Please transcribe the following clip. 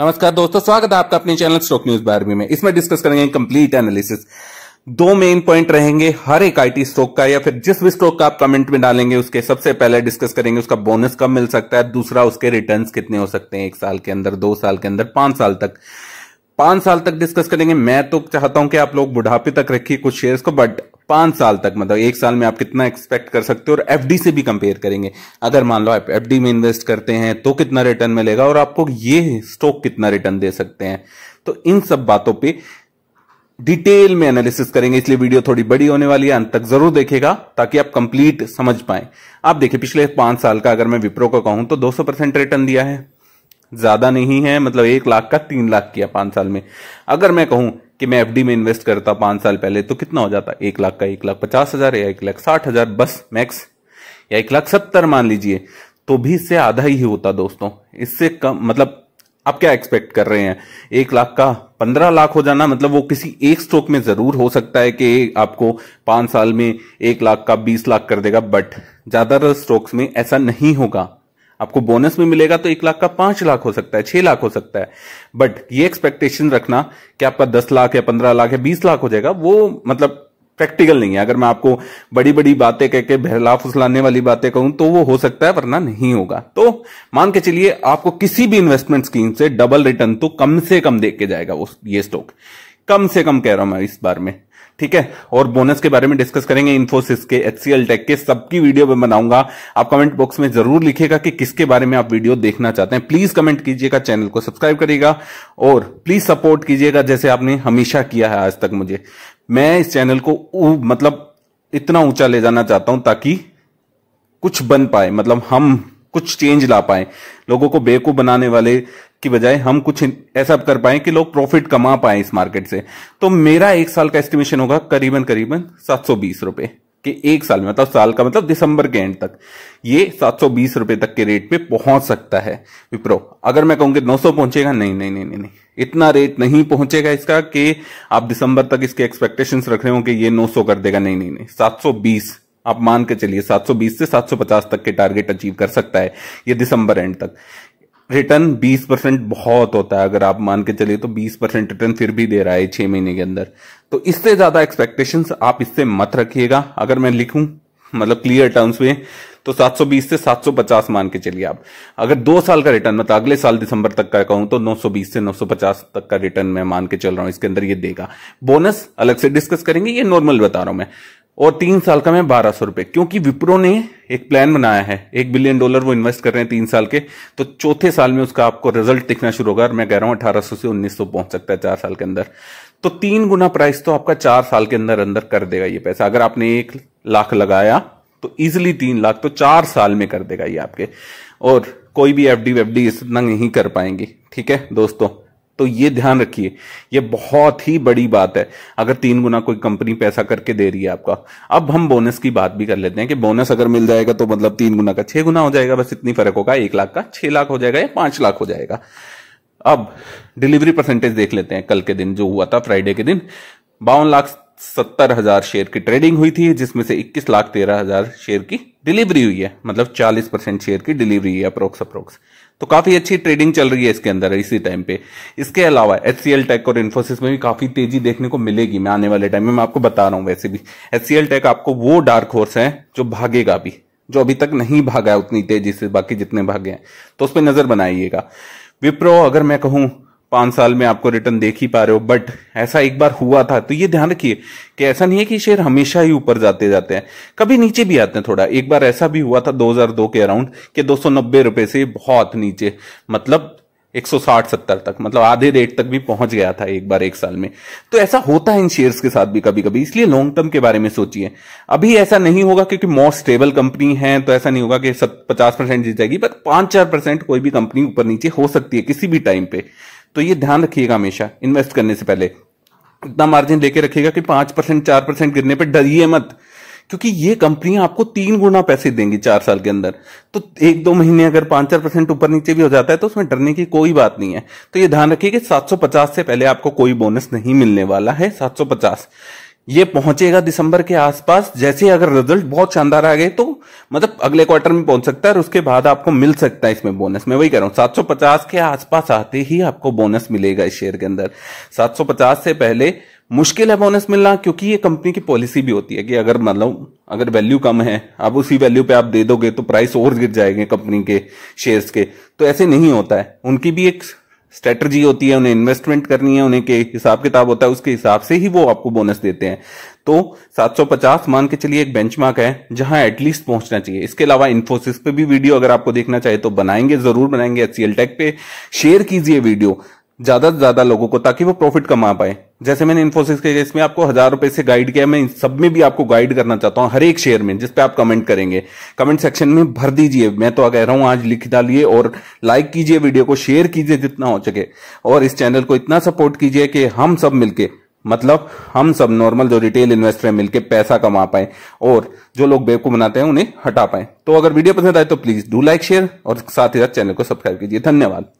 नमस्कार दोस्तों स्वागत है आपका अपने चैनल स्टॉक न्यूज बारहवीं में इसमें डिस्कस करेंगे कंप्लीट एनालिसिस दो मेन पॉइंट रहेंगे हर एक आईटी स्टॉक का या फिर जिस भी स्टॉक का आप कमेंट में डालेंगे उसके सबसे पहले डिस्कस करेंगे उसका बोनस कब मिल सकता है दूसरा उसके रिटर्न्स कितने हो सकते हैं एक साल के अंदर दो साल के अंदर पांच साल तक पांच साल तक डिस्कस करेंगे मैं तो चाहता हूं कि आप लोग बुढ़ापे तक रखिए कुछ शेयर्स को बट पांच साल तक मतलब एक साल में आप कितना एक्सपेक्ट कर सकते हो और एफडी से भी कंपेयर करेंगे अगर मान लो आप एफडी में इन्वेस्ट करते हैं तो कितना रिटर्न मिलेगा और आपको ये स्टॉक कितना रिटर्न दे सकते हैं तो इन सब बातों पर डिटेल में एनालिसिस करेंगे इसलिए वीडियो थोड़ी बड़ी होने वाली है अंत तक जरूर देखेगा ताकि आप कंप्लीट समझ पाए आप देखिए पिछले पांच साल का अगर मैं विप्रो का कहूं तो 200 परसेंट रिटर्न दिया है ज्यादा नहीं है मतलब एक लाख का तीन लाख किया पांच साल में अगर मैं कहूं कि मैं एफडी में इन्वेस्ट करता पांच साल पहले तो कितना हो जाता एक लाख का एक लाख पचास हजार या एक लाख साठ हजार बस मैक्स या एक लाख सत्तर मान लीजिए तो भी इससे आधा ही होता दोस्तों इससे कम मतलब आप क्या एक्सपेक्ट कर रहे हैं एक लाख का पंद्रह लाख हो जाना मतलब वो किसी एक स्ट्रोक में जरूर हो सकता है कि आपको पांच साल में एक लाख का बीस लाख कर देगा बट ज्यादातर स्ट्रोक्स में ऐसा नहीं होगा आपको बोनस में मिलेगा तो एक लाख का पांच लाख हो सकता है छह लाख हो सकता है बट ये एक्सपेक्टेशन रखना कि आपका दस लाख या पंद्रह लाख या बीस लाख हो जाएगा वो मतलब प्रैक्टिकल नहीं है अगर मैं आपको बड़ी बड़ी बातें कहकर बहला फुसलाने वाली बातें कहूं तो वो हो सकता है वरना नहीं होगा तो मान के चलिए आपको किसी भी इन्वेस्टमेंट स्कीम से डबल रिटर्न तो कम से कम देख के जाएगा वो ये स्टॉक कम से कम कह रहा हूं मैं इस बार में ठीक है और बोनस के बारे में डिस्कस करेंगे इन्फोसिस के एचसीएल टेक के सबकी वीडियो में बनाऊंगा आप कमेंट बॉक्स में जरूर लिखेगा कि किसके बारे में आप वीडियो देखना चाहते हैं प्लीज कमेंट कीजिएगा चैनल को सब्सक्राइब करिएगा और प्लीज सपोर्ट कीजिएगा जैसे आपने हमेशा किया है आज तक मुझे मैं इस चैनल को मतलब इतना ऊंचा ले जाना चाहता हूं ताकि कुछ बन पाए मतलब हम कुछ चेंज ला पाए लोगों को बेवकूफ बनाने वाले की बजाय हम कुछ ऐसा कर पाए कि लोग प्रॉफिट कमा पाए इस मार्केट से तो मेरा एक साल का एस्टिमेशन होगा करीबन करीबन सात सौ बीस कि एक साल में मतलब साल का मतलब दिसंबर के एंड तक ये सात सौ रुपए तक के रेट पे पहुंच सकता है विप्रो अगर मैं कहूंगी नौ सौ पहुंचेगा नहीं नहीं नहीं नहीं नहीं इतना रेट नहीं पहुंचेगा इसका कि आप दिसंबर तक इसके एक्सपेक्टेशन रख रहे हो कि ये 900 कर देगा नहीं नहीं नहीं 720 आप मान के चलिए 720 से 750 तक के टारगेट अचीव कर सकता है ये दिसंबर एंड तक रिटर्न 20 परसेंट बहुत होता है अगर आप मान के चलिए तो 20 परसेंट रिटर्न फिर भी दे रहा है छह महीने के अंदर तो इससे ज्यादा एक्सपेक्टेशन आप इससे मत रखिएगा अगर मैं लिखूं मतलब क्लियर टर्म्स में तो 720 से 750 मान के चलिए आप अगर दो साल का रिटर्न मतलब अगले साल दिसंबर तक का कहूं तो 920 से 950 तक का रिटर्न मैं मान के चल रहा हूं इसके अंदर ये देगा बोनस अलग से डिस्कस करेंगे ये नॉर्मल बता रहा हूं मैं और तीन साल का मैं बारह सौ रुपए क्योंकि विप्रो ने एक प्लान बनाया है एक बिलियन डॉलर वो इन्वेस्ट कर रहे हैं तीन साल के तो चौथे साल में उसका आपको रिजल्ट दिखना शुरू होगा और मैं कह रहा हूं अठारह सौ से उन्नीस सौ पहुंच सकता है चार साल के अंदर तो तीन गुना प्राइस तो आपका चार साल के अंदर अंदर कर देगा ये पैसा अगर आपने एक लाख लगाया तो इजिली तीन लाख तो चार साल में कर देगा ये आपके और कोई भी एफ डी वेफ डी इतना नहीं कर पाएंगे ठीक है दोस्तों तो ये ध्यान रखिए ये बहुत ही बड़ी बात है अगर तीन गुना कोई कंपनी पैसा करके दे रही है आपका अब हम बोनस की बात भी कर लेते हैं कि बोनस अगर मिल जाएगा तो मतलब तीन गुना का छह गुना हो जाएगा बस इतनी फर्क होगा एक लाख का छह लाख हो जाएगा या पांच लाख हो जाएगा अब डिलीवरी परसेंटेज देख लेते हैं कल के दिन जो हुआ था फ्राइडे के दिन बावन लाख सत्तर हजार शेयर की ट्रेडिंग हुई थी जिसमें से इक्कीस लाख तेरह हजार शेयर की डिलीवरी हुई है मतलब चालीस परसेंट शेयर की डिलीवरी है अप्रोक्स अप्रोक्स तो काफी अच्छी ट्रेडिंग चल रही है इसके अंदर इसी टाइम पे इसके अलावा एच टेक और इन्फोसिस में भी काफी तेजी देखने को मिलेगी मैं आने वाले टाइम में मैं आपको बता रहा हूं वैसे भी एच टेक आपको वो डार्क हॉर्स है जो भागेगा भी जो अभी तक नहीं भागा है उतनी तेजी से बाकी जितने भागे हैं तो उस पर नजर बनाइएगा विप्रो अगर मैं कहूँ पांच साल में आपको रिटर्न देख ही पा रहे हो बट ऐसा एक बार हुआ था तो ये ध्यान रखिए कि ऐसा नहीं है कि शेयर हमेशा ही ऊपर जाते जाते हैं कभी नीचे भी आते हैं थोड़ा एक बार ऐसा भी हुआ था 2002 के अराउंड कि दो सौ से बहुत नीचे मतलब 160-70 तक मतलब आधे रेट तक भी पहुंच गया था एक बार एक साल में तो ऐसा होता है इन शेयर्स के साथ भी कभी कभी इसलिए लॉन्ग टर्म के बारे में सोचिए अभी ऐसा नहीं होगा क्योंकि मोस्ट स्टेबल कंपनी है तो ऐसा नहीं होगा कि सब पचास परसेंट जीत जाएगी बट पांच चार परसेंट कोई भी कंपनी ऊपर नीचे हो सकती है किसी भी टाइम पे तो ये ध्यान रखिएगा हमेशा इन्वेस्ट करने से पहले इतना मार्जिन लेके रखिएगा कि पांच परसेंट चार परसेंट गिरने पर डरिए मत क्योंकि ये कंपनियां आपको तीन गुना पैसे देंगी चार साल के अंदर तो एक दो महीने अगर पांच चार परसेंट ऊपर नीचे भी हो जाता है तो उसमें डरने की कोई बात नहीं है तो ये ध्यान रखिए कि 750 से पहले आपको कोई बोनस नहीं मिलने वाला है 750 ये पहुंचेगा दिसंबर के आसपास जैसे अगर रिजल्ट बहुत शानदार आ गए तो मतलब अगले क्वार्टर में पहुंच सकता है और उसके बाद आपको मिल सकता है इसमें बोनस मैं वही कह रहा हूं 750 के आसपास आते ही आपको बोनस मिलेगा इस शेयर के अंदर 750 से पहले मुश्किल है बोनस मिलना क्योंकि ये कंपनी की पॉलिसी भी होती है कि अगर मतलब अगर वैल्यू कम है आप उसी वैल्यू पे आप दे दोगे तो प्राइस और गिर जाएंगे कंपनी के शेयर्स के तो ऐसे नहीं होता है उनकी भी एक स्ट्रेटजी होती है उन्हें इन्वेस्टमेंट करनी है उन्हें के हिसाब किताब होता है उसके हिसाब से ही वो आपको बोनस देते हैं तो 750 मान के चलिए एक बेंचमार्क है जहां एटलीस्ट पहुंचना चाहिए इसके अलावा इन्फोसिस पे भी वीडियो अगर आपको देखना चाहे तो बनाएंगे जरूर बनाएंगे एचसीएल टेक पे शेयर कीजिए वीडियो ज्यादा से ज्यादा लोगों को ताकि वो प्रॉफिट कमा पाए जैसे मैंने इन्फोसिस के केस में आपको हजार रुपए से गाइड किया मैं सब में भी आपको गाइड करना चाहता हूं हर एक शेयर में जिसपे आप कमेंट करेंगे कमेंट सेक्शन में भर दीजिए मैं तो कह रहा हूं आज लिख डालिए और लाइक कीजिए वीडियो को शेयर कीजिए जितना हो सके और इस चैनल को इतना सपोर्ट कीजिए कि हम सब मिलके मतलब हम सब नॉर्मल जो रिटेल इन्वेस्टर है मिलकर पैसा कमा पाए और जो लोग बेवकू बनाते हैं उन्हें हटा पाए तो अगर वीडियो पसंद आए तो प्लीज डू लाइक शेयर और साथ ही साथ चैनल को सब्सक्राइब कीजिए धन्यवाद